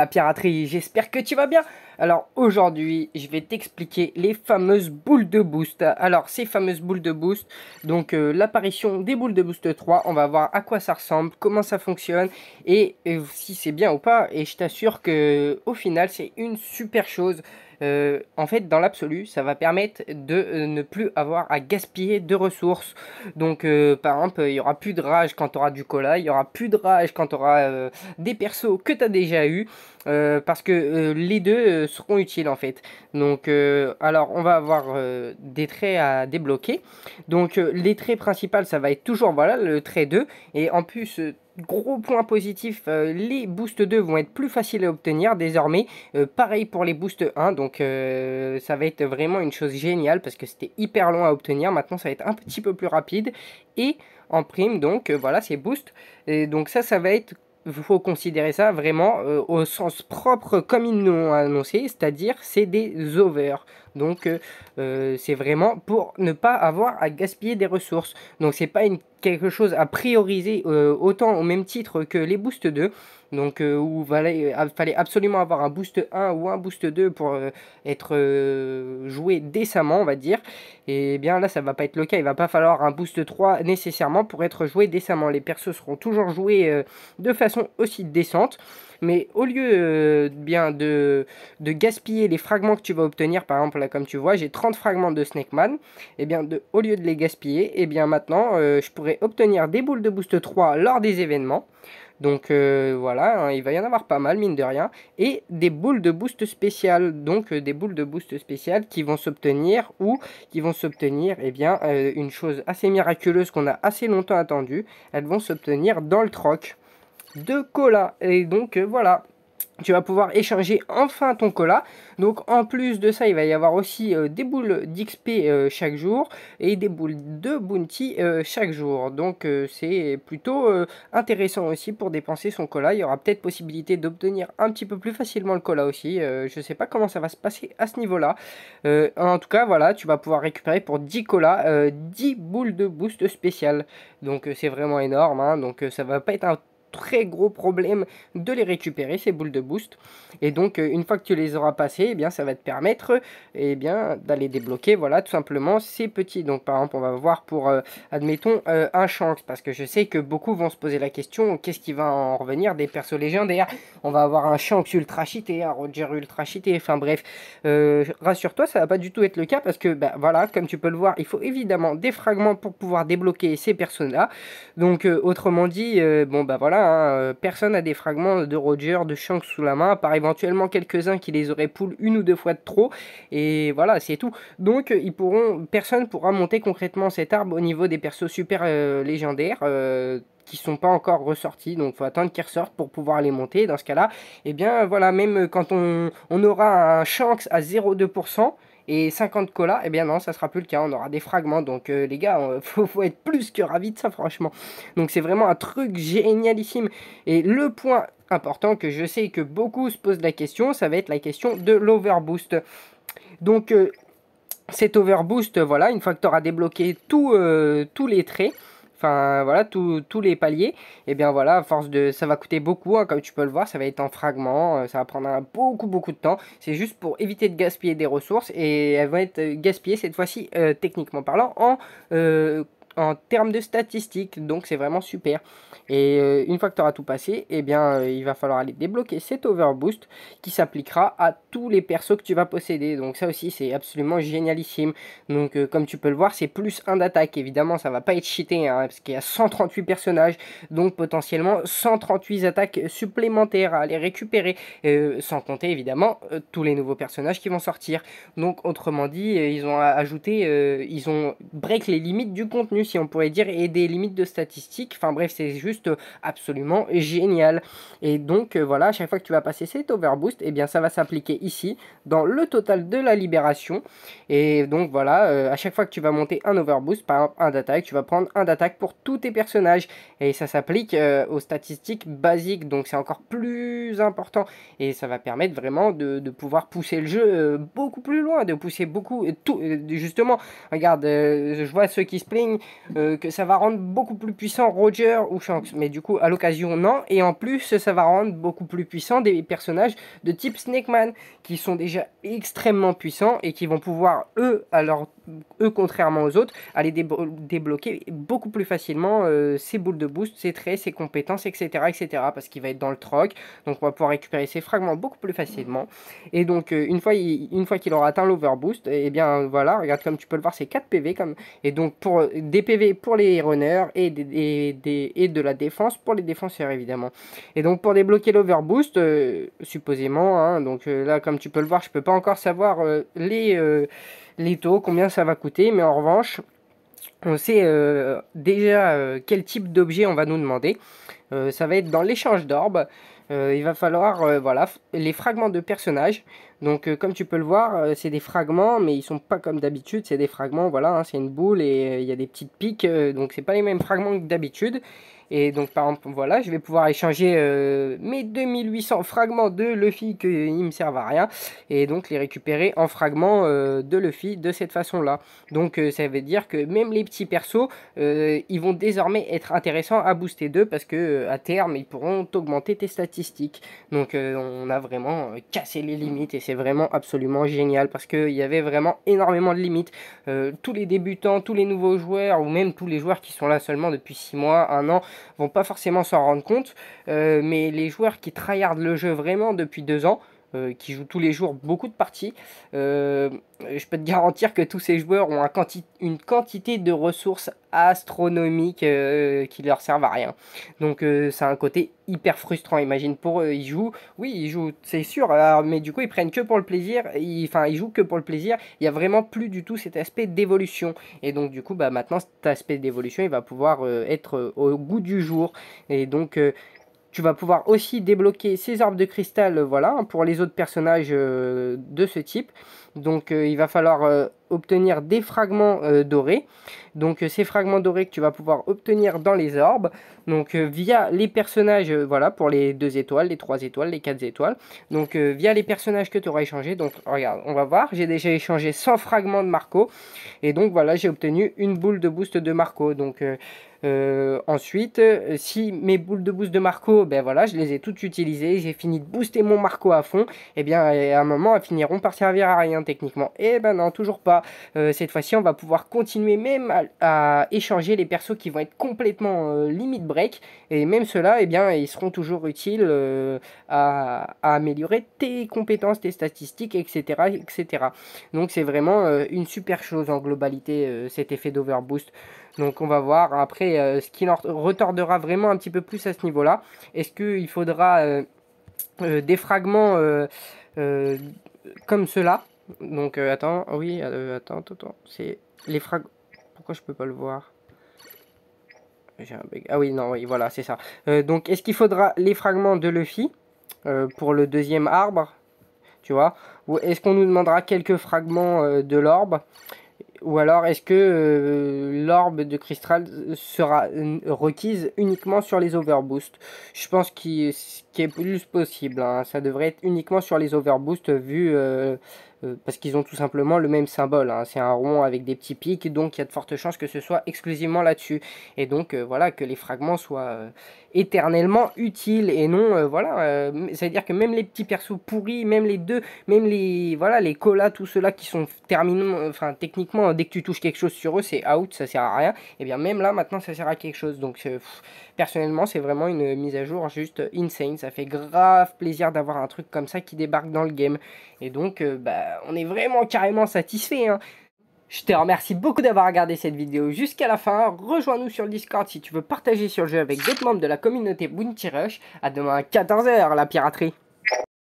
la piraterie, j'espère que tu vas bien. Alors aujourd'hui, je vais t'expliquer les fameuses boules de boost. Alors ces fameuses boules de boost, donc euh, l'apparition des boules de boost 3, on va voir à quoi ça ressemble, comment ça fonctionne et euh, si c'est bien ou pas. Et je t'assure que au final, c'est une super chose. Euh, en fait, dans l'absolu, ça va permettre de euh, ne plus avoir à gaspiller de ressources. Donc, euh, par exemple, il y aura plus de rage quand tu auras du cola, il y aura plus de rage quand tu auras des persos que tu as déjà eu. Euh, parce que euh, les deux euh, seront utiles en fait. Donc, alors on va avoir des traits à débloquer. Donc, les traits principaux, ça va être toujours voilà le trait 2. Et en plus, gros point positif, les boosts 2 vont être plus faciles à obtenir désormais. pareil pour les boosts 1, donc ça va être vraiment une chose géniale parce que c'était hyper long à obtenir. Maintenant, ça va être un petit peu plus rapide. Et en prime, donc voilà, ces boost. Et donc ça, ça va être il faut considérer ça vraiment euh, au sens propre comme ils nous l'ont annoncé, c'est-à-dire c'est des overs. Donc euh, euh, c'est vraiment pour ne pas avoir à gaspiller des ressources. Donc c'est pas une quelque chose à prioriser euh, autant au même titre que les boosts 2. Donc euh, où il euh, fallait absolument avoir un boost 1 ou un boost 2 pour être joué décemment, on va dire. Et bien là, ça va pas être le cas. Il va pas falloir un boost 3 nécessairement pour être joué décemment. Les persos seront toujours joués de façon aussi décente. Mais au lieu euh, bien de, gaspiller les fragments que tu vas obtenir, par exemple, là, comme tu vois, j'ai 30 fragments de Snake Man, et eh bien au lieu de les gaspiller, et eh bien maintenant, euh, je pourrais obtenir des boules de boost 3 lors des événements. Donc euh, voilà, hein, il va y en avoir pas mal, mine de rien. Et des boules de boost spéciales. Donc des boules de boost spéciales qui vont s'obtenir ou qui vont s'obtenir, et eh bien, une chose assez miraculeuse qu'on a assez longtemps attendue. Elles vont s'obtenir dans le troc de cola. Et donc euh, voilà, tu vas pouvoir échanger enfin ton cola. Donc en plus de ça, il va y avoir aussi euh, des boules d'XP euh, chaque jour et des boules de bounty chaque jour. Donc c'est plutôt intéressant aussi pour dépenser son cola. Il y aura peut-être possibilité d'obtenir un petit peu plus facilement le cola aussi. je sais pas comment ça va se passer à ce niveau-là. en tout cas, voilà, tu vas pouvoir récupérer pour 10 colas 10 boules de boost spécial Donc c'est vraiment énorme. Hein. Donc ça va pas être un très gros problème de les récupérer, ces boules de boost. Et donc, euh, une fois que tu les auras passées, et eh bien, ça va te permettre et eh bien, d'aller débloquer, voilà, tout simplement, ces petits. Donc, par exemple, on va voir pour, euh, admettons, euh, un Shanks, parce que je sais que beaucoup vont se poser la question, qu'est-ce qui va en revenir des persos légendaires On va avoir un Shanks ultra cheaté, un Roger ultra cheaté, enfin bref. Rassure-toi, ça va pas du tout être le cas, parce que, ben voilà, comme tu peux le voir, il faut évidemment des fragments pour pouvoir débloquer ces personnes-là. Donc, autrement dit, bon, ben voilà, euh, personne n'a des fragments de Roger, de Shanks sous la main, à part éventuellement quelques-uns qui les auraient pull une ou deux fois de trop, et voilà, c'est tout. Donc, euh, ils pourront, personne pourra monter concrètement cet arbre au niveau des persos super euh, légendaires. Qui qui sont pas encore ressortis, donc faut attendre qu'ils ressortent pour pouvoir les monter. Dans ce cas-là, et eh bien voilà, même quand on, on aura un Shanks à 0,2%, et 50 colas, eh bien non, ça sera plus le cas, on aura des fragments, donc euh, les gars, il euh, faut, être plus que ravi de ça, franchement. Donc c'est vraiment un truc génialissime, et le point important que je sais que beaucoup se posent la question, ça va être la question de l'overboost. Donc euh, cet overboost, voilà, une fois que tu auras débloqué tous les traits, enfin voilà, tous les paliers, et eh bien voilà, à force de, ça va coûter beaucoup, hein, comme tu peux le voir, ça va être en fragments, euh, ça va prendre beaucoup beaucoup de temps, c'est juste pour éviter de gaspiller des ressources, et elles vont être euh, gaspillées cette fois-ci, euh, techniquement parlant, en en termes de statistiques, donc c'est vraiment super. Et euh, une fois que tu auras tout passé, eh bien, euh, il va falloir aller débloquer cet overboost qui s'appliquera à tous les persos que tu vas posséder. Donc ça aussi, c'est absolument génialissime. Donc euh, comme tu peux le voir, c'est plus 1 d'attaque. Évidemment, ça va pas être cheaté, hein, parce qu'il y a 138 personnages, donc potentiellement 138 attaques supplémentaires à aller récupérer, sans compter évidemment tous les nouveaux personnages qui vont sortir. Donc autrement dit, ils ont ajouté, ils ont break les limites du contenu si on pourrait dire, et des limites de statistiques. Enfin bref, c'est juste euh, absolument génial. Et donc euh, voilà, à chaque fois que tu vas passer cet overboost, et eh bien ça va s'appliquer ici, dans le total de la libération. Et donc voilà, euh, à chaque fois que tu vas monter un overboost, par exemple un d'attaque, tu vas prendre un d'attaque pour tous tes personnages. Et ça s'applique aux statistiques basiques, donc c'est encore plus important. Et ça va permettre vraiment de, pouvoir pousser le jeu beaucoup plus loin, de pousser beaucoup... Tout, justement, regarde, je vois ceux qui se euh, que ça va rendre beaucoup plus puissant Roger ou Shanks. Mais du coup, à l'occasion, non. Et en plus, ça va rendre beaucoup plus puissant des personnages de type Snake Man, qui sont déjà extrêmement puissants et qui vont pouvoir, eux, à leur eux, contrairement aux autres, aller débloquer beaucoup plus facilement ses euh, boules de boost, ses traits, ses compétences, etc. etc. parce qu'il va être dans le troc, donc on va pouvoir récupérer ses fragments beaucoup plus facilement. Et donc, euh, une fois, fois qu'il aura atteint l'overboost, et eh bien voilà, regarde comme tu peux le voir, c'est 4 PV. Comme, et donc, pour des PV pour les runners et, de la défense pour les défenseurs, évidemment. Et donc, pour débloquer l'overboost, euh, supposément, hein, donc là, comme tu peux le voir, je peux pas encore savoir les les taux, combien ça va coûter, mais en revanche, on sait euh, déjà euh, quel type d'objet on va nous demander. Euh, ça va être dans l'échange d'orbes. il va falloir voilà, les fragments de personnages. Donc comme tu peux le voir, c'est des fragments, mais ils sont pas comme d'habitude. C'est des fragments, voilà, hein, c'est une boule et il y a des petites piques. donc c'est pas les mêmes fragments que d'habitude. Et donc, par exemple, voilà, je vais pouvoir échanger euh, mes 2800 fragments de Luffy qui ne me servent à rien. Et donc, les récupérer en fragments euh, de Luffy de cette façon-là. Donc, euh, ça veut dire que même les petits persos, ils vont désormais être intéressants à booster d'eux parce que à terme, ils pourront augmenter tes statistiques. Donc, on a vraiment cassé les limites et c'est vraiment absolument génial parce qu'il y avait vraiment énormément de limites. tous les débutants, tous les nouveaux joueurs ou même tous les joueurs qui sont là seulement depuis 6 mois, 1 an, vont pas forcément s'en rendre compte, euh, mais les joueurs qui tryhardent le jeu vraiment depuis deux ans euh, qui joue tous les jours beaucoup de parties. Euh, je peux te garantir que tous ces joueurs ont une quantité de ressources astronomiques qui euh, qui leur servent à rien. Donc c'est un côté hyper frustrant. Imagine pour eux, ils jouent, oui, ils jouent, c'est sûr, mais du coup ils prennent que pour le plaisir. Enfin, ils, ils, jouent que pour le plaisir. Il n'y a vraiment plus du tout cet aspect d'évolution. Et donc du coup, bah maintenant cet aspect d'évolution, il va pouvoir être au goût du jour. Et donc tu vas pouvoir aussi débloquer ces armes de cristal, euh, voilà, hein, pour les autres personnages euh, de ce type. Donc euh, il va falloir obtenir des fragments euh, dorés. Donc euh, ces fragments dorés que tu vas pouvoir obtenir dans les orbes. Donc euh, via les personnages, voilà, pour les 2 étoiles, les 3 étoiles, les 4 étoiles. Donc via les personnages que tu auras échangés. Donc regarde, on va voir. J'ai déjà échangé 100 fragments de Marco. Et donc voilà, j'ai obtenu une boule de boost de Marco. Donc... ensuite, si mes boules de boost de Marco, ben voilà, je les ai toutes utilisées, j'ai fini de booster mon Marco à fond, et eh bien à un moment, elles finiront par servir à rien techniquement. Et eh ben non, toujours pas. Euh, cette fois-ci, on va pouvoir continuer même à, échanger les persos qui vont être complètement euh, limite break. Et même ceux-là, eh bien, ils seront toujours utiles euh, à, améliorer tes compétences, tes statistiques, etc. etc. Donc c'est vraiment une super chose en globalité, cet effet d'overboost. Donc on va voir après ce qui leur retardera vraiment un petit peu plus à ce niveau-là. Est-ce qu'il faudra des fragments comme cela donc, euh, attends, ah oui, euh, attends, attends, c'est les fragments, Pourquoi je peux pas le voir J'ai un Ah oui, non, oui, voilà, c'est ça. Euh, donc, est-ce qu'il faudra les fragments de Luffy pour le deuxième arbre Tu vois Ou est-ce qu'on nous demandera quelques fragments de l'orbe ou alors est-ce que l'orbe de cristal sera requise uniquement sur les overboosts Je pense qu'il qu est plus possible, hein, ça devrait être uniquement sur les overboosts vu euh, parce qu'ils ont tout simplement le même symbole. Hein. c'est un rond avec des petits pics, donc il y a de fortes chances que ce soit exclusivement là-dessus. Et donc euh, voilà, que les fragments soient euh, éternellement utile et non euh, voilà euh, c'est à dire que même les petits persos pourris même les deux même les voilà les colas tout cela qui sont terminants enfin techniquement dès que tu touches quelque chose sur eux c'est out ça sert à rien et eh bien même là maintenant ça sert à quelque chose donc euh, personnellement c'est vraiment une mise à jour juste insane ça fait grave plaisir d'avoir un truc comme ça qui débarque dans le game et donc bah on est vraiment carrément satisfait hein. Je te remercie beaucoup d'avoir regardé cette vidéo jusqu'à la fin. Rejoins-nous sur le Discord si tu veux partager sur le jeu avec d'autres membres de la communauté Bounty Rush. À demain à 14h, la piraterie.